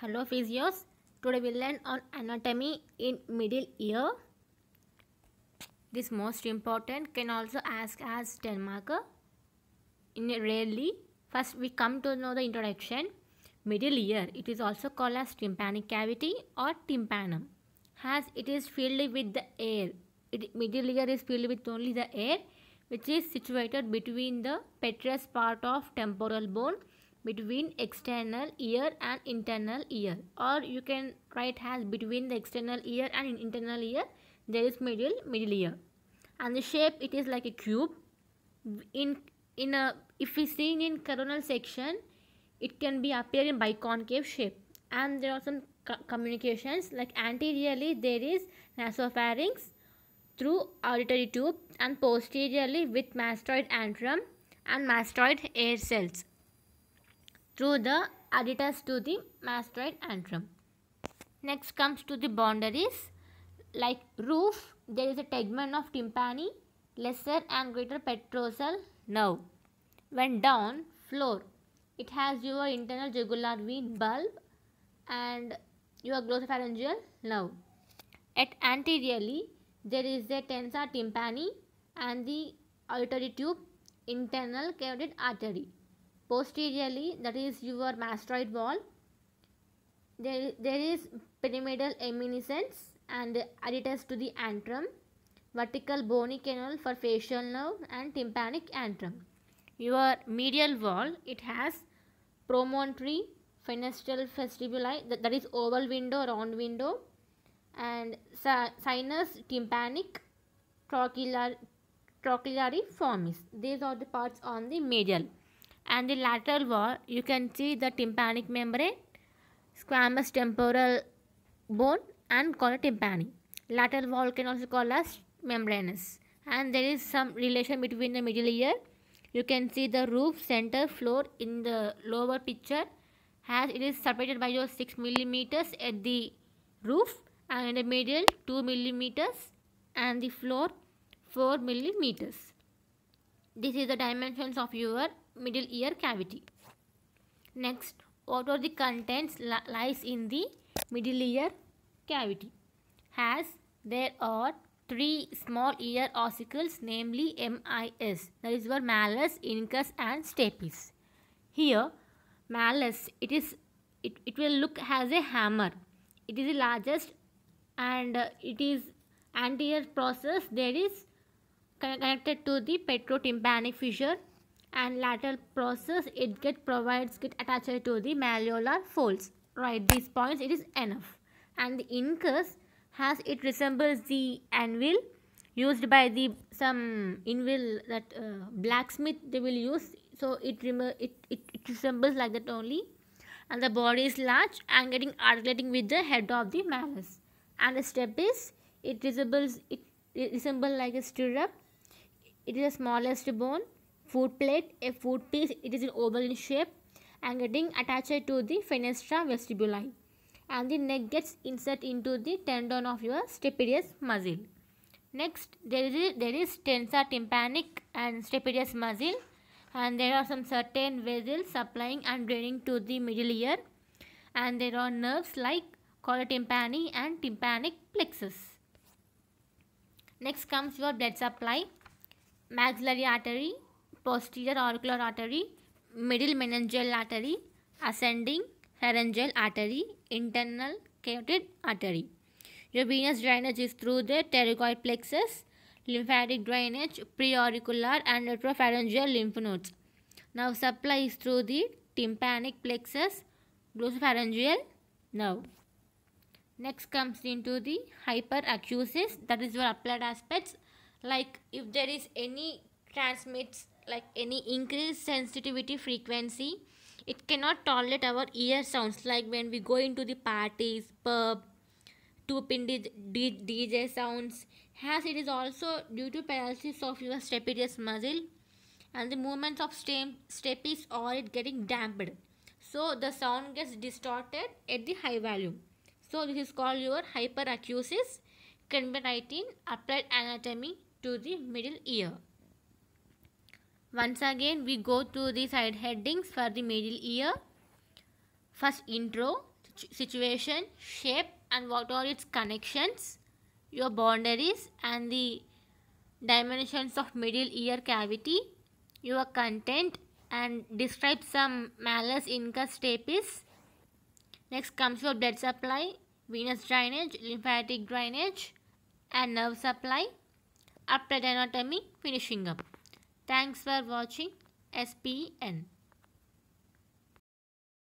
hello physios today we'll learn on anatomy in middle ear this most important can also ask as 10 marker in rarely first we come to know the introduction middle ear it is also called as tympanic cavity or tympanum as it is filled with the air it, middle ear is filled with only the air which is situated between the petrous part of temporal bone between external ear and internal ear or you can write as between the external ear and internal ear there is medial middle ear and the shape it is like a cube in in a if we see in coronal section it can be appear in biconcave shape and there are some co communications like anteriorly there is nasopharynx through auditory tube and posteriorly with mastoid antrum and mastoid air cells through the aditors to the mastoid antrum. Next comes to the boundaries. Like roof, there is a tegment of tympani, lesser and greater petrosal nerve. When down, floor, it has your internal jugular vein bulb and your glossopharyngeal nerve. At anteriorly, there is a tensor tympani and the auditory tube, internal carotid artery posteriorly that is your mastoid wall there, there is pyramidal eminiscence and additus to the antrum vertical bony canal for facial nerve and tympanic antrum your medial wall it has promontory fenestral vestibuli that, that is oval window round window and sinus tympanic trochlear trochleariformis these are the parts on the medial and the lateral wall you can see the tympanic membrane, squamous temporal bone and called tympani. Lateral wall can also call as membranous and there is some relation between the middle ear. You can see the roof center floor in the lower picture as it is separated by your 6 millimeters at the roof and in the middle 2 millimeters and the floor 4 millimeters. This is the dimensions of your middle ear cavity. Next, what are the contents li lies in the middle ear cavity? Has there are three small ear ossicles namely MIS that is for malus, incus and stapes. Here malus it is it, it will look as a hammer. It is the largest and uh, it is anterior process there is connected to the petrotympanic fissure and lateral process it get provides get attached to the malleolar folds right these points it is enough and the incus has it resembles the anvil used by the some anvil that uh, blacksmith they will use so it, it it it resembles like that only and the body is large and getting articulating with the head of the mallus and the step is it resembles it, it resembles like a stirrup it is the smallest bone. Food plate, a food piece, it is an oval in shape and getting attached to the fenestra vestibuli. And the neck gets inserted into the tendon of your stapedius muscle. Next, there is, there is tensor tympanic and stapedius muscle and there are some certain vessels supplying and draining to the middle ear and there are nerves like tympani and tympanic plexus. Next comes your blood supply maxillary artery, posterior auricular artery, middle meningeal artery, ascending pharyngeal artery, internal carotid artery. Your venous drainage is through the pterygoid plexus, lymphatic drainage, preauricular and retropharyngeal lymph nodes. Now supply is through the tympanic plexus, glossopharyngeal nerve. Next comes into the hyperacusis that is your applied aspects like if there is any transmits like any increased sensitivity frequency it cannot tolerate our ear sounds like when we go into the parties pub two pin dj sounds has it is also due to paralysis of your stapedius muscle and the movements of step stapes or it getting damped so the sound gets distorted at the high value so this is called your hyperacusis Can be written applied anatomy to the middle ear. Once again we go to the side headings for the middle ear. First intro, situation, shape and what are its connections, your boundaries and the dimensions of middle ear cavity, your content and describe some malus incus tapis. Next comes your blood supply, venous drainage, lymphatic drainage and nerve supply after the anatomy finishing up. Thanks for watching SPN.